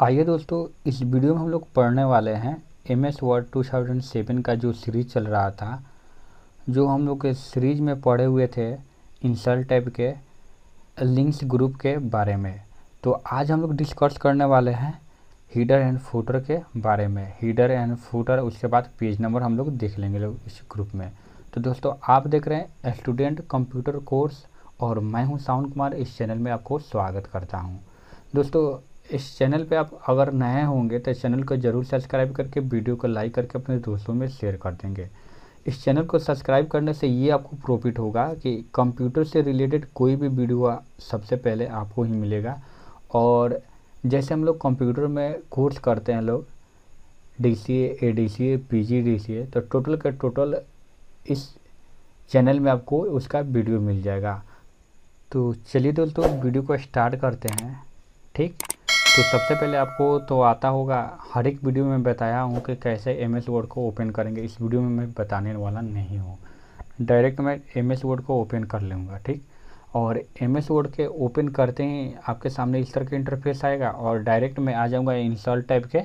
आइए दोस्तों इस वीडियो में हम लोग पढ़ने वाले हैं M S word two thousand seven का जो सीरीज चल रहा था जो हम लोग इस सीरीज में पढ़े हुए थे इंसल टाइप के लिंक्स ग्रुप के बारे में तो आज हम लोग डिस्कस करने वाले हैं हीडर एंड फूटर के बारे में हीडर एंड फूटर उसके बाद पेज नंबर हम लोग देख लेंगे लोग इस ग्रुप में तो दोस्तों आप देख रहे हैं स्टूडेंट कंप्यूटर कोर्स और मैं हूं साउंड कुमार इस चैनल में आपको स्वागत करता हूं दोस्तों इस चैनल पे आप अगर नए होंगे तो चैनल को ज़रूर सब्सक्राइब करके वीडियो को लाइक करके अपने दोस्तों में शेयर कर देंगे इस चैनल को सब्सक्राइब करने से ये आपको प्रॉफिट होगा कि कंप्यूटर से रिलेटेड कोई भी वीडियो सबसे पहले आपको ही मिलेगा और जैसे हम लोग कंप्यूटर में कोर्स करते हैं लोग D C A D C A P G D C A तो टोटल का टोटल इस चैनल में आपको उसका वीडियो मिल जाएगा तो चलिए दोस्तों वीडियो को स्टार्ट करते हैं ठीक तो सबसे पहले आपको तो आता होगा हर एक वीडियो में बताया हूँ कि कैसे एम एस वर्ड को ओपन करेंगे इस वीडियो में मैं बताने वाला नहीं हूँ डायरेक्ट मैं एम एस वर्ड को ओपन कर लूँगा ठीक और एम एस वर्ड के ओपन करते ही आपके सामने इस तरह के इंटरफेस आएगा और डायरेक्ट मैं आ जाऊँगा इंसल्ट टाइप के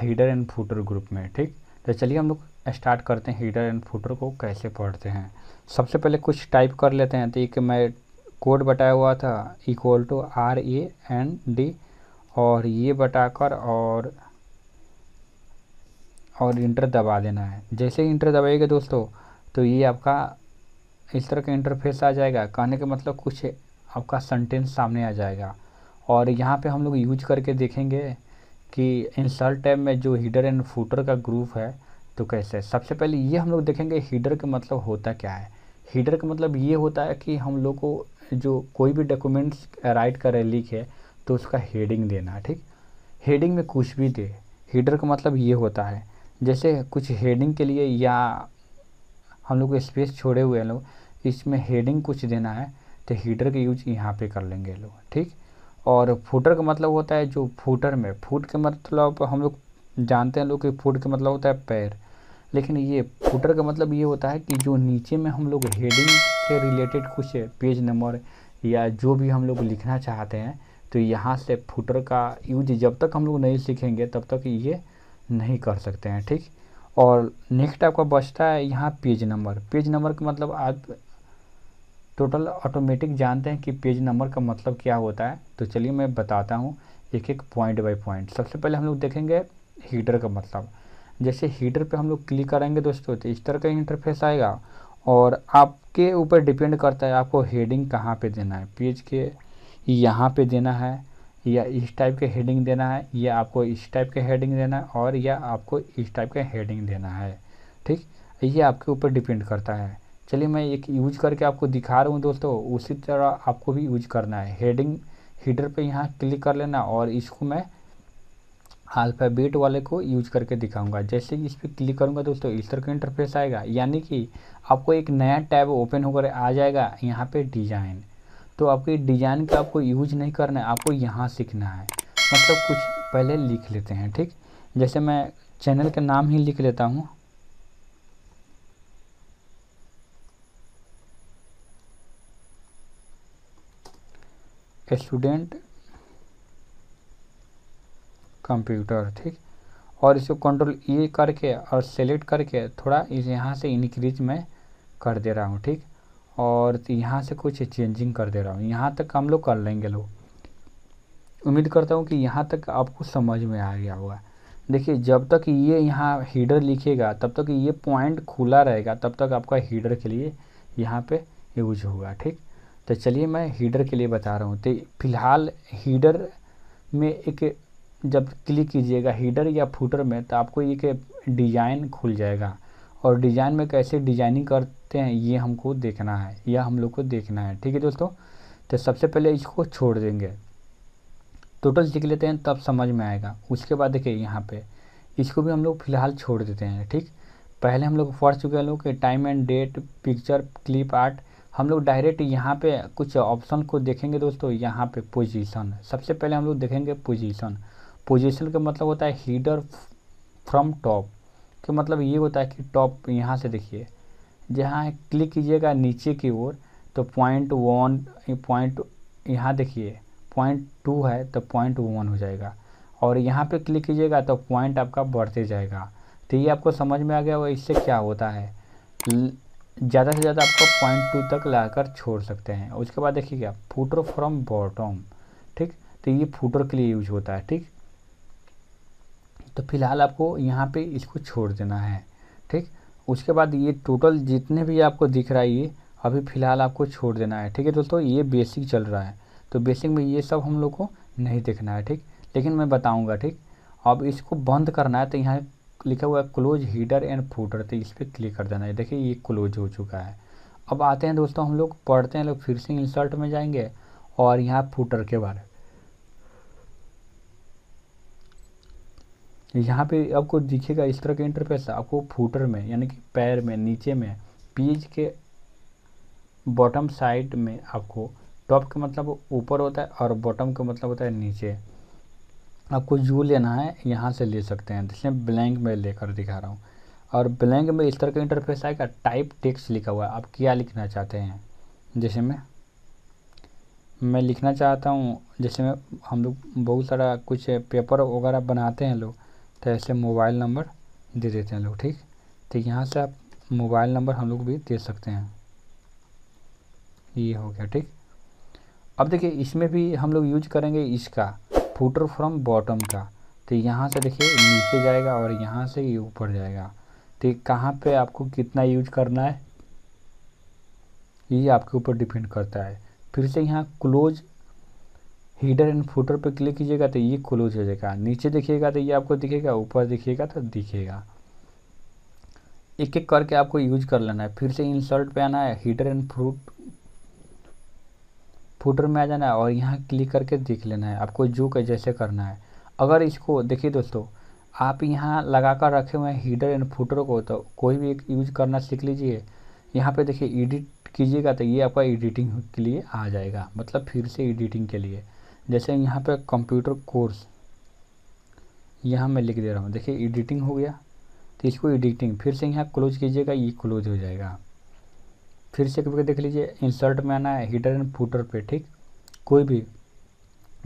हीडर एंड फूटर ग्रुप में ठीक तो चलिए हम लोग स्टार्ट करते हैं हीडर एंड फूटर को कैसे पढ़ते हैं सबसे पहले कुछ टाइप कर लेते हैं तो एक मैं कोड बताया हुआ था equal to R A and D और ये बटाकर और और इंटर दबा देना है जैसे ही इंटर दबाइएगा दोस्तों तो ये आपका इस तरह का इंटरफेस आ जाएगा कहने का मतलब कुछ आपका सेंटेंस सामने आ जाएगा और यहाँ पे हम लोग यूज करके देखेंगे कि इंसर्ट टैब में जो हीडर एंड फूटर का ग्रुप है तो कैसे सबसे पहले ये हम लोग देखेंगे हीडर का मतलब होता क्या है हीडर का मतलब ये होता है कि हम लोग को जो कोई भी डॉक्यूमेंट्स राइट करें लिखे तो उसका हेडिंग देना ठीक हेडिंग में कुछ भी दे हीडर का मतलब ये होता है जैसे कुछ हेडिंग के लिए या हम लोग स्पेस छोड़े हुए हैं लोग इसमें हेडिंग कुछ देना है तो हीडर का यूज यहाँ पे कर लेंगे लोग ठीक और फूटर का मतलब होता है जो फूटर में फूट के मतलब हम लोग जानते हैं लोग कि फूट का मतलब होता है पैर लेकिन ये फूटर का मतलब ये होता है कि जो नीचे में हम लोग हेडिंग से रिलेटेड कुछ पेज नंबर या जो भी हम लोग लिखना चाहते हैं तो यहाँ से फुटर का यूज जब तक हम लोग नहीं सीखेंगे तब तक ये नहीं कर सकते हैं ठीक और नेक्स्ट आपका बचता है यहाँ पेज नंबर पेज नंबर का मतलब आप टोटल ऑटोमेटिक जानते हैं कि पेज नंबर का मतलब क्या होता है तो चलिए मैं बताता हूँ एक एक पॉइंट बाय पॉइंट सबसे पहले हम लोग देखेंगे हीटर का मतलब जैसे हीटर पे हम लोग क्लिक करेंगे दोस्तों तो इस तरह का इंटरफेस आएगा और आपके ऊपर डिपेंड करता है आपको हेडिंग कहाँ पे देना है पेज के यहाँ पे देना है या इस टाइप के हेडिंग देना है या आपको इस टाइप के हेडिंग देना है और या आपको इस टाइप के हेडिंग देना है ठीक ये आपके ऊपर डिपेंड करता है चलिए मैं एक यूज करके आपको दिखा रहा हूँ दोस्तों उसी तरह आपको भी यूज करना है हेडिंग हीडर पे यहाँ क्लिक कर लेना और इसको मैं अल्फ़ाबेट वाले को यूज करके दिखाऊंगा जैसे कि इस पर क्लिक करूंगा दोस्तों इस तरह का इंटरफेस आएगा यानी कि आपको एक नया टैब ओपन होकर आ जाएगा यहाँ पे डिज़ाइन तो आपको ये डिज़ाइन का आपको यूज नहीं करना है आपको यहाँ सीखना है मतलब कुछ पहले लिख लेते हैं ठीक जैसे मैं चैनल का नाम ही लिख लेता हूँ स्टूडेंट कंप्यूटर ठीक और इसको कंट्रोल ये करके और सेलेक्ट करके थोड़ा इस यहाँ से इनक्रीज में कर दे रहा हूँ ठीक और यहाँ से कुछ चेंजिंग कर दे रहा हूँ यहाँ तक हम लोग कर लेंगे लोग उम्मीद करता हूँ कि यहाँ तक आपको समझ में आ गया होगा देखिए जब तक ये यहाँ हीडर लिखेगा तब तक ये पॉइंट खुला रहेगा तब तक आपका हीडर के लिए यहाँ पे यूज होगा ठीक तो चलिए मैं हीडर के लिए बता रहा हूँ तो फिलहाल हीडर में एक जब क्लिक कीजिएगा हीडर या फूटर में तो आपको एक डिजाइन खुल जाएगा और डिज़ाइन में कैसे डिजाइनिंग करते हैं ये हमको देखना है यह हम लोग को देखना है ठीक है दोस्तों तो सबसे पहले इसको छोड़ देंगे टोटल सीख लेते हैं तब समझ में आएगा उसके बाद देखिए यहाँ पे इसको भी हम लोग फिलहाल छोड़ देते हैं ठीक पहले हम लोग पढ़ चुके हैं लोग कि time and date picture clip art हम लोग डायरेक्ट यहाँ पे कुछ ऑप्शन को देखेंगे दोस्तों यहाँ पे पोजीशन सबसे पहले हम लोग देखेंगे पोजीशन पोजीशन का मतलब होता है हीडर फ्रॉम टॉप कि मतलब ये होता है कि टॉप यहाँ से देखिए जहाँ क्लिक कीजिएगा नीचे की ओर तो पॉइंट वन पॉइंट यहाँ देखिए पॉइंट टू है तो पॉइंट वन हो जाएगा और यहाँ पे क्लिक कीजिएगा तो पॉइंट आपका बढ़ते जाएगा तो ये आपको समझ में आ गया और इससे क्या होता है ज़्यादा से ज़्यादा आपको पॉइंट टू तक लाकर छोड़ सकते हैं उसके बाद देखिएगा फूटर फ्रॉम बॉटम ठीक तो ये फूटर के लिए यूज होता है ठीक तो फिलहाल आपको यहाँ पे इसको छोड़ देना है ठीक उसके बाद ये टोटल जितने भी आपको दिख रहा है ये अभी फ़िलहाल आपको छोड़ देना है ठीक है दोस्तों ये बेसिक चल रहा है तो बेसिक में ये सब हम लोग को नहीं देखना है ठीक लेकिन मैं बताऊँगा ठीक अब इसको बंद करना है तो यहाँ लिखा हुआ है क्लोज हीटर एंड फूटर तो इस पर क्लिक कर देना है देखिए ये क्लोज हो चुका है अब आते हैं दोस्तों हम लोग पढ़ते हैं लोग फिर से इंसल्ट में जाएंगे और यहाँ फूटर के बारे यहाँ पे आपको दिखेगा इस तरह का इंटरफेस आपको फूटर में यानी कि पैर में नीचे में पेज के बॉटम साइड में आपको टॉप का मतलब ऊपर होता है और बॉटम का मतलब होता है नीचे आपको जू लेना है यहाँ से ले सकते हैं जैसे ब्लैंक में लेकर दिखा रहा हूँ और ब्लैंक में इस तरह का इंटरफेस आएगा टाइप टेक्स्ट लिखा हुआ है आप क्या लिखना चाहते हैं जैसे मैं मैं लिखना चाहता हूँ जैसे मैं हम लोग बहुत सारा कुछ पेपर वगैरह बनाते हैं लोग तो ऐसे मोबाइल नंबर दे देते हैं लोग ठीक तो यहाँ से आप मोबाइल नंबर हम लोग भी दे सकते हैं ये हो गया ठीक अब देखिए इसमें भी हम लोग यूज करेंगे इसका फूटर फ्रॉम बॉटम का तो यहाँ से देखिए नीचे जाएगा और यहाँ से ये ऊपर जाएगा तो कहाँ पे आपको कितना यूज करना है ये आपके ऊपर डिपेंड करता है फिर से यहाँ क्लोज हीडर एंड फूटर पर क्लिक कीजिएगा तो ये क्लोज हो जाएगा नीचे देखिएगा तो ये आपको दिखेगा ऊपर दिखेगा तो दिखेगा एक एक करके आपको यूज कर लेना है फिर से इंसर्ट पे आना है हीटर एंड फ्रूट फूटर में आ जाना है और यहाँ क्लिक करके देख लेना है आपको जो कर जैसे करना है अगर इसको देखिए दोस्तों आप यहाँ लगा कर रखे हुए हैं हीटर एंड फूटर को तो कोई भी एक यूज करना सीख लीजिए यहाँ पे देखिए एडिट कीजिएगा तो ये आपका एडिटिंग के लिए आ जाएगा मतलब फिर से एडिटिंग के लिए जैसे यहाँ पे कंप्यूटर कोर्स यहाँ मैं लिख दे रहा हूँ देखिए एडिटिंग हो गया तो इसको एडिटिंग फिर से यहाँ क्लोज कीजिएगा ये क्लोज हो जाएगा फिर से कभी देख लीजिए इंसर्ट में आना है हीटर एंड फूटर पे ठीक कोई भी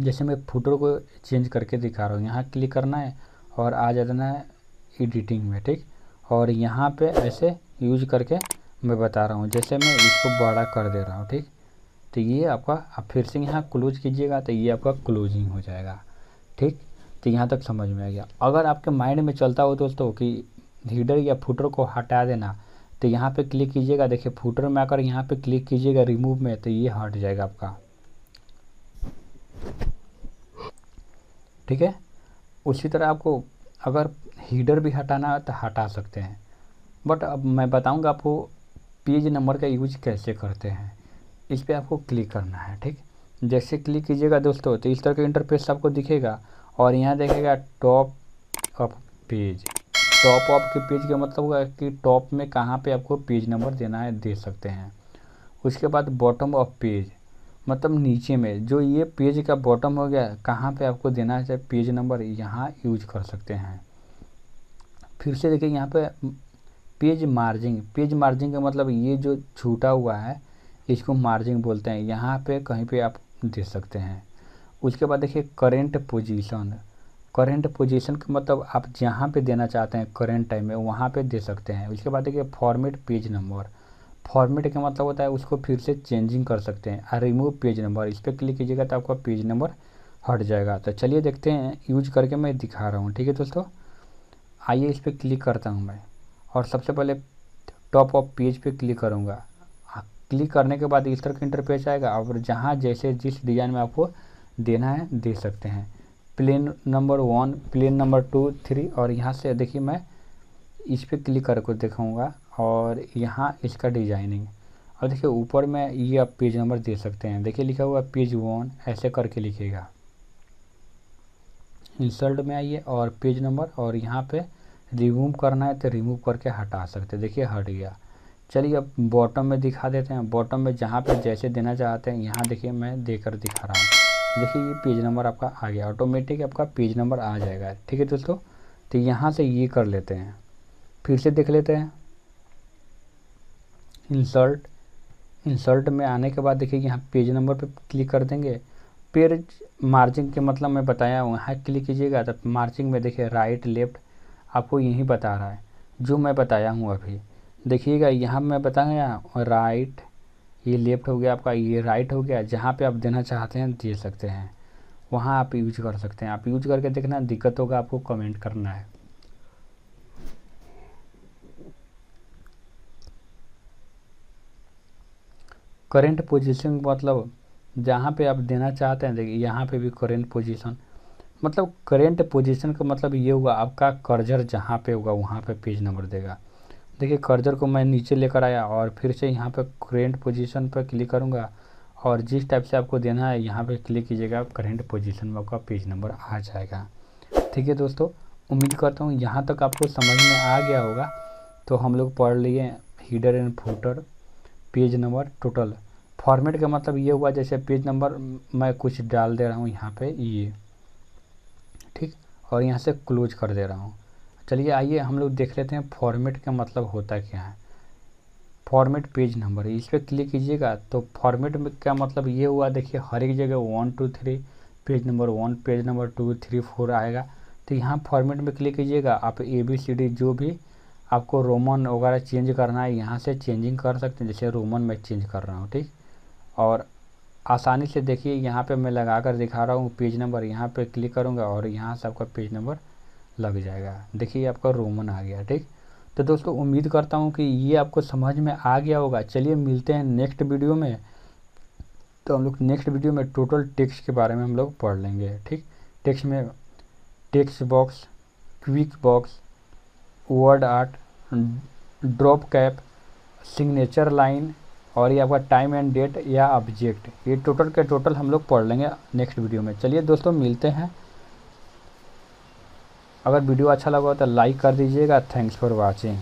जैसे मैं फूटर को चेंज करके दिखा रहा हूँ यहाँ क्लिक करना है और आ जाना है एडिटिंग में ठीक और यहाँ पे ऐसे यूज करके मैं बता रहा हूँ जैसे मैं इसको बड़ा कर दे रहा हूँ ठीक तो ये आपका आप फिर से यहाँ क्लोज कीजिएगा तो ये आपका क्लोजिंग हो जाएगा ठीक तो यहाँ तक समझ में आ गया अगर आपके माइंड में चलता हो दोस्तों कि हीडर या फुटर को हटा देना तो यहाँ पे क्लिक कीजिएगा देखिए फुटर में आकर यहाँ पे क्लिक कीजिएगा रिमूव में तो ये हट जाएगा आपका ठीक है उसी तरह आपको अगर हीडर भी हटाना है तो हटा सकते हैं बट अब मैं बताऊंगा आपको पेज नंबर का यूज कैसे करते हैं इस पर आपको क्लिक करना है ठीक जैसे क्लिक कीजिएगा दोस्तों तो इस तरह का इंटरफेस आपको दिखेगा और यहाँ देखेगा top of page top of के पेज का मतलब हुआ कि टॉप में कहाँ पे आपको पेज नंबर देना है दे सकते हैं उसके बाद बॉटम ऑफ पेज मतलब नीचे में जो ये पेज का बॉटम हो गया कहाँ पे आपको देना है पेज नंबर यहाँ यूज कर सकते हैं फिर से देखिए यहाँ पे पेज मार्जिंग पेज मार्जिंग का मतलब ये जो छूटा हुआ है इसको मार्जिन बोलते हैं यहाँ पे कहीं पे आप दे सकते हैं उसके बाद देखिए करेंट पोजीशन करेंट पोजीशन का मतलब आप जहाँ पे देना चाहते हैं करेंट टाइम में वहाँ पे दे सकते हैं उसके बाद देखिए फॉर्मेट पेज नंबर फॉर्मेट का मतलब होता है उसको फिर से चेंजिंग कर सकते हैं और रिमूव पेज नंबर इस पर क्लिक कीजिएगा तो आपका पेज नंबर हट जाएगा तो चलिए देखते हैं यूज करके मैं दिखा रहा हूँ ठीक है दोस्तों आइए इस पर क्लिक करता हूँ मैं और सबसे पहले टॉप ऑफ पेज पे क्लिक करूँगा क्लिक करने के बाद इस तरह का इंटरफेस आएगा और जहाँ जैसे जिस डिज़ाइन में आपको देना है दे सकते हैं plain number one plain number two three और यहाँ से देखिए मैं इस पर क्लिक करके दिखाऊँगा और यहाँ इसका डिजाइनिंग और देखिए ऊपर में ये आप पेज नंबर दे सकते हैं देखिए लिखा हुआ पेज वन ऐसे करके लिखेगा इंसल्ट में आइए और पेज नंबर और यहाँ पे रिमूव करना है तो रिमूव करके हटा सकते हैं देखिए हट गया चलिए अब बॉटम में दिखा देते हैं बॉटम में जहाँ पे जैसे देना चाहते हैं यहाँ देखिए मैं देकर दिखा रहा हूँ देखिए ये पेज नंबर आपका आ गया ऑटोमेटिक आपका पेज नंबर आ जाएगा ठीक है दोस्तों तो यहाँ से ये कर लेते हैं फिर से देख लेते हैं इंसर्ट इंसर्ट में आने के बाद देखिए यहाँ पेज नंबर पे क्लिक कर देंगे पेज मार्जिंग के मतलब मैं बताया यहाँ क्लिक कीजिएगा तो मार्जिंग में देखिए राइट लेफ्ट आपको यही बता रहा है जो मैं बताया हूँ अभी देखिएगा यहाँ मैं बताऊँगा राइट ये लेफ़्ट हो गया आपका ये राइट हो गया जहाँ पे आप देना चाहते हैं दे सकते हैं वहाँ आप यूज कर सकते हैं आप यूज करके देखना दिक्कत होगा आपको कमेंट करना है करेंट पोजीशन मतलब जहाँ पे आप देना चाहते हैं देखिए यहाँ पे भी करेंट पोजीशन मतलब करेंट पोजीशन का मतलब ये होगा आपका कर्जर जहाँ पे होगा वहाँ पे पेज नंबर देगा देखिए कर्जर को मैं नीचे लेकर आया और फिर से यहाँ पर करेंट पोजिशन पर क्लिक करूँगा और जिस टाइप से आपको देना है यहाँ पर क्लिक कीजिएगा करेंट पोजिशन में आपका पेज नंबर आ जाएगा ठीक है दोस्तों उम्मीद करता हूँ यहाँ तक आपको समझ में आ गया होगा तो हम लोग पढ़ लिए header and footer page number total format का मतलब ये हुआ जैसे पेज नंबर मैं कुछ डाल दे रहा हूँ यहाँ पे ये ठीक और यहाँ से क्लोज कर दे रहा हूँ चलिए आइए हम लोग देख लेते हैं फॉर्मेट का मतलब होता क्या है फॉर्मेट पेज नंबर इस पर क्लिक कीजिएगा तो फॉर्मेट का मतलब ये हुआ देखिए हर एक जगह one two three page number one page number two three four आएगा तो यहाँ फॉर्मेट में क्लिक कीजिएगा आप ए बी सी डी जो भी आपको रोमन वगैरह चेंज करना है यहाँ से चेंजिंग कर सकते हैं जैसे रोमन में चेंज कर रहा हूँ ठीक और आसानी से देखिए यहाँ पे मैं लगा कर दिखा रहा हूँ पेज नंबर यहाँ पे क्लिक करूँगा और यहाँ से आपका पेज नंबर लग जाएगा देखिए आपका रोमन आ गया ठीक तो दोस्तों उम्मीद करता हूँ कि ये आपको समझ में आ गया होगा चलिए मिलते हैं नेक्स्ट वीडियो में तो हम लोग नेक्स्ट वीडियो में टोटल टेक्स्ट के बारे में हम लोग पढ़ लेंगे ठीक टेक्स्ट में text box quick box word art drop cap signature line और ये आपका टाइम एंड डेट या ऑब्जेक्ट ये टोटल के टोटल हम लोग पढ़ लेंगे नेक्स्ट वीडियो में चलिए दोस्तों मिलते हैं अगर वीडियो अच्छा लगा हो तो लाइक कर दीजिएगा थैंक्स फॉर वॉचिंग